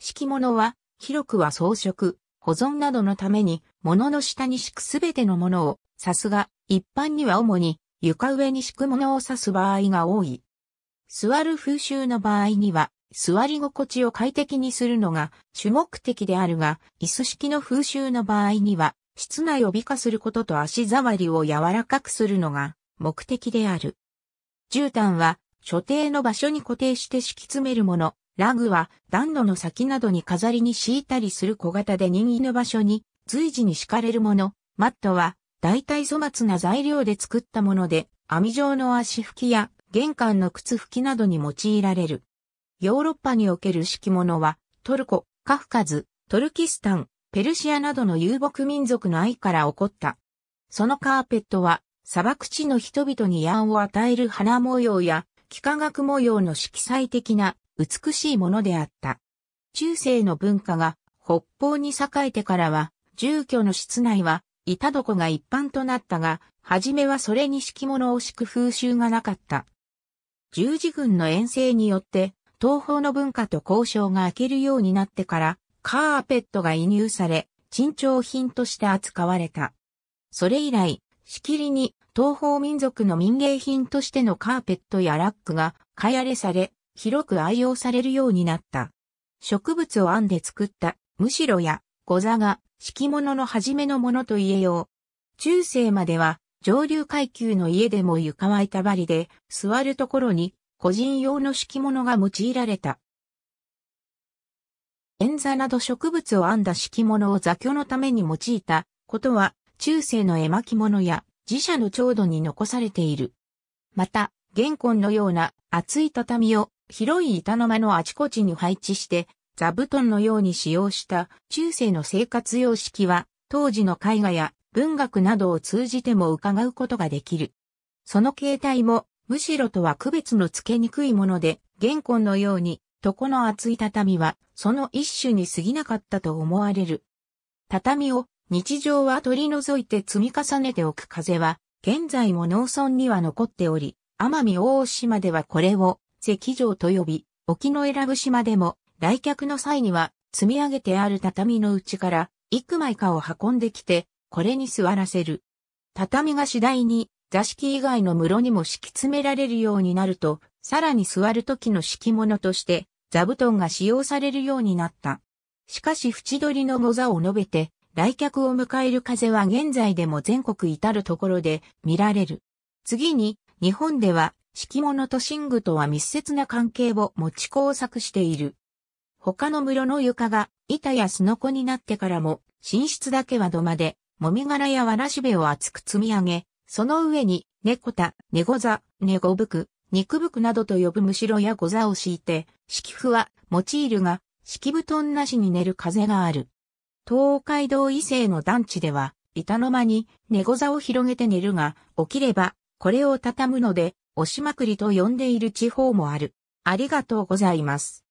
敷物は、広くは装飾、保存などのために、物の下に敷くすべてのものを、さすが、一般には主に、床上に敷くものを指す場合が多い。座る風習の場合には、座り心地を快適にするのが主目的であるが、椅子式の風習の場合には、室内を美化することと足触りを柔らかくするのが目的である。絨毯は、所定の場所に固定して敷き詰めるもの、ラグは暖炉の先などに飾りに敷いたりする小型で人気の場所に随時に敷かれるもの。マットは大体粗末な材料で作ったもので網状の足拭きや玄関の靴拭きなどに用いられる。ヨーロッパにおける敷物はトルコ、カフカズ、トルキスタン、ペルシアなどの遊牧民族の愛から起こった。そのカーペットは砂漠地の人々に慰を与える花模様や幾何学模様の色彩的な美しいものであった。中世の文化が北方に栄えてからは、住居の室内は板床が一般となったが、初めはそれに敷物を敷く風習がなかった。十字軍の遠征によって、東方の文化と交渉が明けるようになってから、カーペットが移入され、珍重品として扱われた。それ以来、しきりに東方民族の民芸品としてのカーペットやラックが買い荒れされ、広く愛用されるようになった。植物を編んで作った、むしろや、ござが、敷物の初めのものと言えよう。中世までは、上流階級の家でも床は板張りで、座るところに、個人用の敷物が用いられた。円座など植物を編んだ敷物を座居のために用いたことは、中世の絵巻物や自社の調度に残されている。また、玄根のような厚い畳を広い板の間のあちこちに配置して、座布団のように使用した中世の生活様式は、当時の絵画や文学などを通じても伺うことができる。その形態も、むしろとは区別のつけにくいもので、玄根のように、床の厚い畳は、その一種に過ぎなかったと思われる。畳を日常は取り除いて積み重ねておく風は、現在も農村には残っており、奄美大島ではこれを石城と呼び、沖の選ぶ島でも来客の際には積み上げてある畳の内から幾枚かを運んできて、これに座らせる。畳が次第に座敷以外の室にも敷き詰められるようになると、さらに座る時の敷物として座布団が使用されるようになった。しかし縁取りの御座を述べて、来客を迎える風は現在でも全国至るところで見られる。次に、日本では敷物と寝具とは密接な関係を持ち工作している。他の室の床が板やすのこになってからも、寝室だけは土間で、もみ殻やわらしべを厚く積み上げ、その上に、猫た、猫座、猫服、肉服などと呼ぶむしろやご座を敷いて、敷布は用いるが、敷布団なしに寝る風がある。東海道伊勢の団地では、板の間に猫座を広げて寝るが、起きればこれを畳むので、押しまくりと呼んでいる地方もある。ありがとうございます。